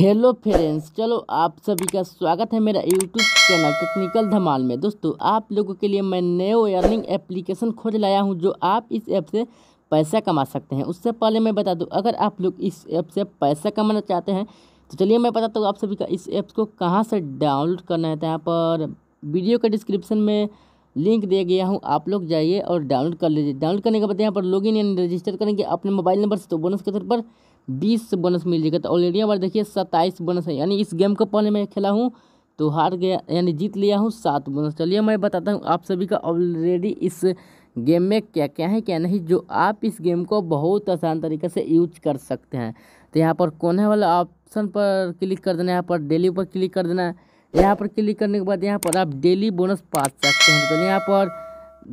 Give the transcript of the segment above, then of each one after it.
hello friends चलो आप सभी का स्वागत है मेरा यूट्यूब चैनल टेक्निकल धमाल में दोस्तों आप लोगों के लिए मैं नयो अर्निंग एप्लीकेशन खोज लाया हूं जो आप इस ऐप से पैसा कमा सकते हैं उससे पहले मैं बता दूं अगर आप लोग इस ऐप से पैसा कमाना चाहते हैं तो चलिए मैं बताता हूँ आप सभी का इस ऐप को कहाँ से डाउनलोड करना है तो यहाँ पर वीडियो के डिस्क्रिप्शन में लिंक दे गया हूँ आप लोग जाइए और डाउनलोड कर लीजिए डाउनलोड करने के बाद यहाँ पर लॉग यानी रजिस्टर करेंगे अपने मोबाइल नंबर से तो बोनस के तौर पर बीस बोनस मिल जाएगा तो ऑलरेडी हमारे देखिए सत्ताईस बोनस है यानी इस गेम को पहले मैं खेला हूँ तो हार गया यानी जीत लिया हूँ सात बोनस चलिए मैं बताता हूँ आप सभी का ऑलरेडी इस गेम में क्या क्या है क्या नहीं जो आप इस गेम को बहुत आसान तरीके से यूज कर सकते हैं तो यहाँ पर कोने वाला ऑप्शन पर क्लिक कर देना यहाँ पर डेली पर क्लिक कर देना है यहाँ पर क्लिक करने के बाद यहाँ पर आप डेली बोनस पा सकते हैं तो यहाँ पर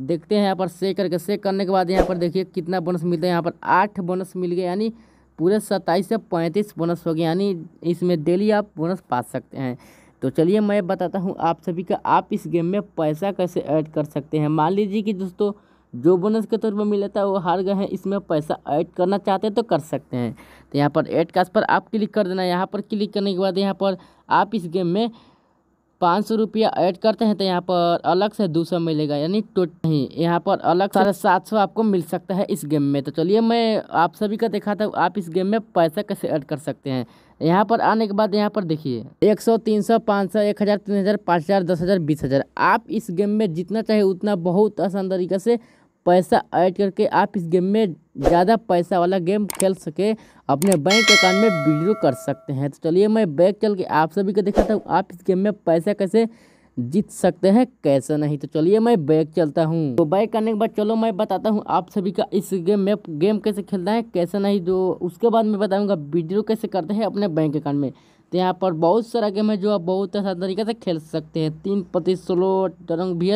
देखते हैं यहाँ पर से करके से करने के बाद यहाँ पर देखिए कितना बोनस मिलता है यहाँ पर आठ बोनस मिल गया यानी पूरे सत्ताईस से पैंतीस बोनस हो गए यानी इसमें डेली आप बोनस पा सकते हैं तो चलिए मैं बताता हूँ आप सभी का आप इस गेम में पैसा कैसे ऐड कर सकते हैं मान लीजिए कि दोस्तों जो बोनस के तौर पर मिला था वो हार गए हैं इसमें पैसा ऐड करना चाहते हैं तो कर सकते हैं तो यहाँ पर ऐड कास्ट पर आप क्लिक कर देना यहाँ पर क्लिक करने के बाद यहाँ पर आप इस गेम में पाँच सौ रुपया ऐड करते हैं तो यहाँ पर अलग से दो सौ मिलेगा यानी टोट नहीं यहाँ पर अलग साढ़े सात सौ आपको मिल सकता है इस गेम में तो चलिए मैं आप सभी का दिखाता हूँ आप इस गेम में पैसा कैसे ऐड कर सकते हैं यहाँ पर आने के बाद यहाँ पर देखिए एक सौ तीन सौ पाँच सौ एक हज़ार तीन हज़ार पाँच हज़ार दस हज़ार बीस हज़ार आप इस गेम में जितना चाहे उतना बहुत आसान तरीके से पैसा ऐड करके आप इस गेम में ज़्यादा पैसा वाला गेम खेल सके अपने बैंक अकाउंट में विड्रो कर सकते हैं तो चलिए मैं बैक चल के आप सभी को दिखाता हूँ आप इस गेम में पैसा कैसे जीत सकते हैं कैसे नहीं तो चलिए मैं बैक चलता हूँ तो बैक करने के बाद चलो मैं बताता हूँ आप सभी का इस गेम में गेम कैसे खेलना है कैसे नहीं जो तो उसके बाद मैं बताऊँगा वीडियो कैसे करते हैं अपने बैंक अकाउंट में तो यहाँ पर बहुत सारा गेम है जो आप बहुत अच्छा तरीके से खेल सकते हैं तीन पति स्लो टरंग भी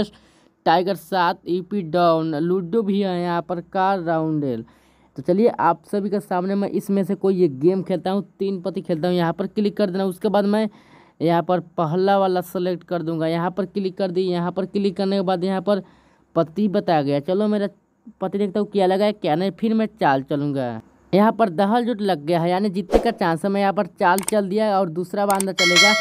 टाइगर सात ईपी डाउन लूडो भी है यहाँ पर कार राउंडेल तो चलिए आप सभी के सामने मैं इसमें से कोई ये गेम खेलता हूँ तीन पति खेलता हूँ यहाँ पर क्लिक कर देना उसके बाद मैं यहाँ पर पहला वाला सेलेक्ट कर दूंगा यहाँ पर क्लिक कर दी यहाँ पर क्लिक करने के बाद यहाँ पर पति बताया गया चलो मेरा पति देखता हूँ क्या लगा है क्या नहीं फिर मैं चाल चलूँगा यहाँ पर दहल जुट लग गया है यानी जीतने का चांस है मैं यहाँ पर चाल चल दिया और दूसरा बांधा चलेगा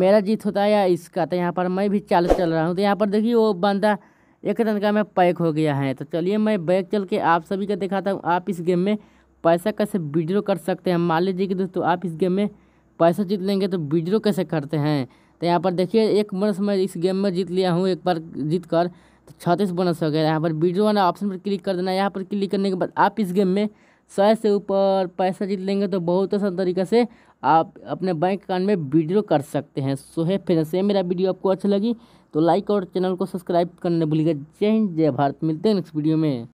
मेरा जीत होता है या इसका तो यहाँ पर मैं भी चाल चल रहा हूँ तो यहाँ पर देखिए वो बंदा एक का में पैक हो गया है तो चलिए मैं बैक चल के आप सभी का दिखाता हूँ आप इस गेम में पैसा कैसे विड्रो कर सकते हैं मान लीजिए कि दोस्तों आप इस गेम में पैसा जीत लेंगे तो विड्रो कैसे करते हैं तो यहाँ पर देखिए एक बनस मैं इस गेम में जीत लिया हूँ एक बार जीत कर तो छत्तीस बनस हो गया यहाँ पर विड्रो वाला ऑप्शन पर क्लिक कर देना यहाँ पर क्लिक करने के बाद आप इस गेम में सौ से ऊपर पैसा जीत लेंगे तो बहुत आसान तरीक़े से आप अपने बैंक अकाउंट में वीडियो कर सकते हैं सो है फिर से मेरा वीडियो आपको अच्छा लगी तो लाइक और चैनल को सब्सक्राइब करने भूलिएगा जय हिंद जय भारत मिलते हैं नेक्स्ट वीडियो में